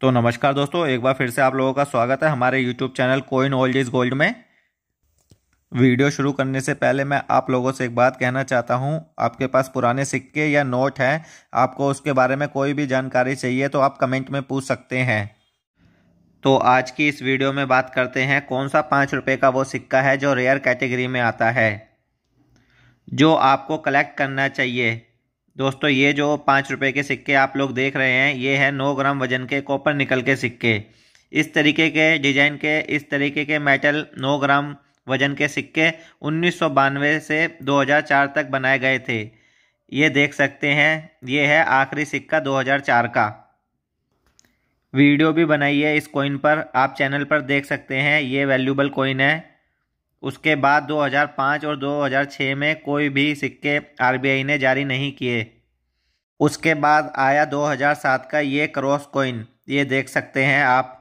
तो नमस्कार दोस्तों एक बार फिर से आप लोगों का स्वागत है हमारे YouTube channel coin old is gold में वीडियो शुरू करने से पहले मैं आप लोगों से एक बात कहना चाहता हूं आपके पास पुराने सिक्के या नोट हैं आपको उसके बारे में कोई भी जानकारी चाहिए तो आप कमेंट में पूछ सकते हैं तो आज की इस वीडियो में बात करते हैं कौन सा पाँच रुपये का वो सिक्का है जो रेयर कैटेगरी में आता है जो आपको कलेक्ट करना चाहिए दोस्तों ये जो पाँच रुपये के सिक्के आप लोग देख रहे हैं ये है नौ ग्राम वजन के कॉपर निकल के सिक्के इस तरीके के डिजाइन के इस तरीके के मेटल नौ ग्राम वजन के सिक्के उन्नीस से 2004 तक बनाए गए थे ये देख सकते हैं ये है आखिरी सिक्का 2004 का वीडियो भी बनाई है इस कॉइन पर आप चैनल पर देख सकते हैं ये वैल्यूबल कॉइन है उसके बाद 2005 और 2006 में कोई भी सिक्के आरबीआई ने जारी नहीं किए उसके बाद आया 2007 का ये क्रॉस कॉइन ये देख सकते हैं आप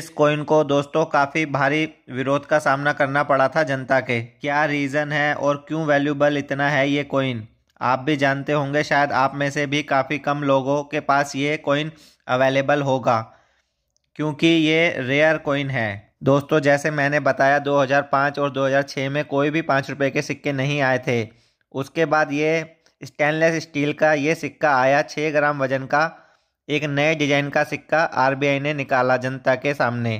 इस कॉइन को दोस्तों काफ़ी भारी विरोध का सामना करना पड़ा था जनता के क्या रीज़न है और क्यों वैल्यूबल इतना है ये कॉइन आप भी जानते होंगे शायद आप में से भी काफ़ी कम लोगों के पास ये कॉइन अवेलेबल होगा क्योंकि ये रेयर कॉइन है दोस्तों जैसे मैंने बताया 2005 और 2006 में कोई भी पाँच रुपये के सिक्के नहीं आए थे उसके बाद ये स्टेनलेस स्टील का ये सिक्का आया छः ग्राम वजन का एक नए डिजाइन का सिक्का आरबीआई ने निकाला जनता के सामने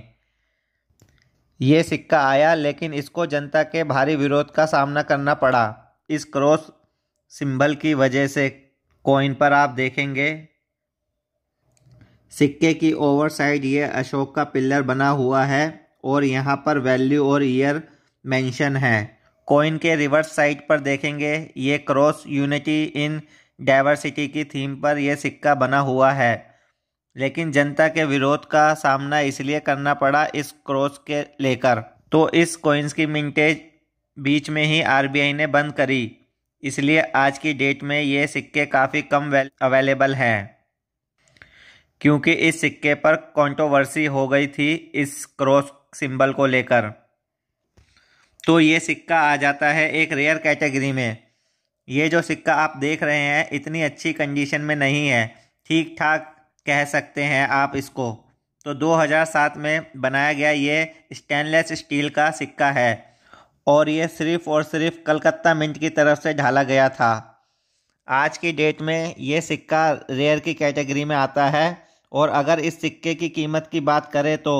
ये सिक्का आया लेकिन इसको जनता के भारी विरोध का सामना करना पड़ा इस क्रॉस सिंबल की वजह से कॉइन पर आप देखेंगे सिक्के की ओवर साइड ये अशोक का पिल्लर बना हुआ है और यहाँ पर वैल्यू और ईयर मेंशन है कॉइन के रिवर्स साइड पर देखेंगे ये क्रॉस यूनिटी इन डाइवर्सिटी की थीम पर यह सिक्का बना हुआ है लेकिन जनता के विरोध का सामना इसलिए करना पड़ा इस क्रॉस के लेकर तो इस कॉइन्स की मिंटेज बीच में ही आरबीआई ने बंद करी इसलिए आज की डेट में ये सिक्के काफ़ी कम अवेलेबल हैं क्योंकि इस सिक्के पर कंट्रोवर्सी हो गई थी इस क्रॉस सिंबल को लेकर तो ये सिक्का आ जाता है एक रेयर कैटेगरी में ये जो सिक्का आप देख रहे हैं इतनी अच्छी कंडीशन में नहीं है ठीक ठाक कह सकते हैं आप इसको तो 2007 में बनाया गया ये स्टेनलेस स्टील का सिक्का है और ये सिर्फ़ और सिर्फ कलकत्ता मिंट की तरफ से ढाला गया था आज की डेट में ये सिक्का रेयर की कैटेगरी में आता है और अगर इस सिक्के की कीमत की बात करें तो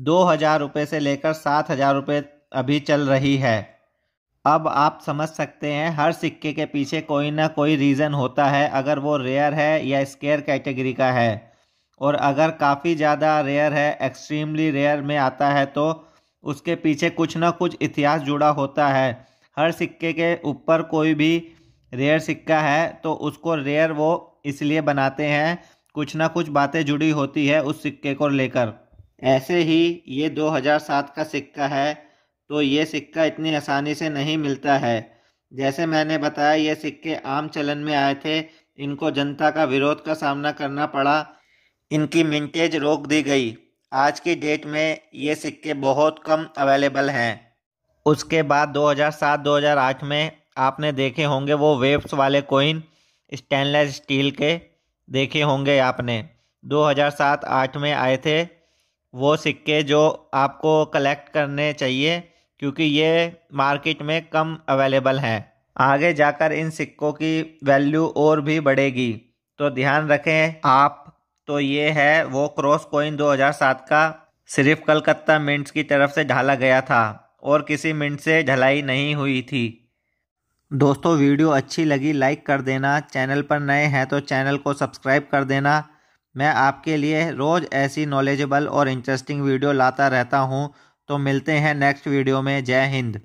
दो हज़ार रुपये से लेकर सात हज़ार रुपये अभी चल रही है अब आप समझ सकते हैं हर सिक्के के पीछे कोई ना कोई रीज़न होता है अगर वो रेयर है या स्केयर कैटेगरी का है और अगर काफ़ी ज़्यादा रेयर है एक्सट्रीमली रेयर में आता है तो उसके पीछे कुछ ना कुछ इतिहास जुड़ा होता है हर सिक्के के ऊपर कोई भी रेयर सिक्का है तो उसको रेयर वो इसलिए बनाते हैं कुछ ना कुछ बातें जुड़ी होती है उस सिक्के को लेकर ऐसे ही ये 2007 का सिक्का है तो ये सिक्का इतनी आसानी से नहीं मिलता है जैसे मैंने बताया ये सिक्के आम चलन में आए थे इनको जनता का विरोध का सामना करना पड़ा इनकी मिंटेज रोक दी गई आज की डेट में ये सिक्के बहुत कम अवेलेबल हैं उसके बाद 2007-2008 में आपने देखे होंगे वो वेब्स वाले कोइन स्टेनलेस स्टील के देखे होंगे आपने 2007-8 में आए थे वो सिक्के जो आपको कलेक्ट करने चाहिए क्योंकि ये मार्केट में कम अवेलेबल हैं आगे जाकर इन सिक्कों की वैल्यू और भी बढ़ेगी तो ध्यान रखें आप तो ये है वो क्रॉस कोइन 2007 का सिर्फ कलकत्ता मिंट्स की तरफ से ढाला गया था और किसी मिंट से ढलाई नहीं हुई थी दोस्तों वीडियो अच्छी लगी लाइक कर देना चैनल पर नए हैं तो चैनल को सब्सक्राइब कर देना मैं आपके लिए रोज़ ऐसी नॉलेजेबल और इंटरेस्टिंग वीडियो लाता रहता हूँ तो मिलते हैं नेक्स्ट वीडियो में जय हिंद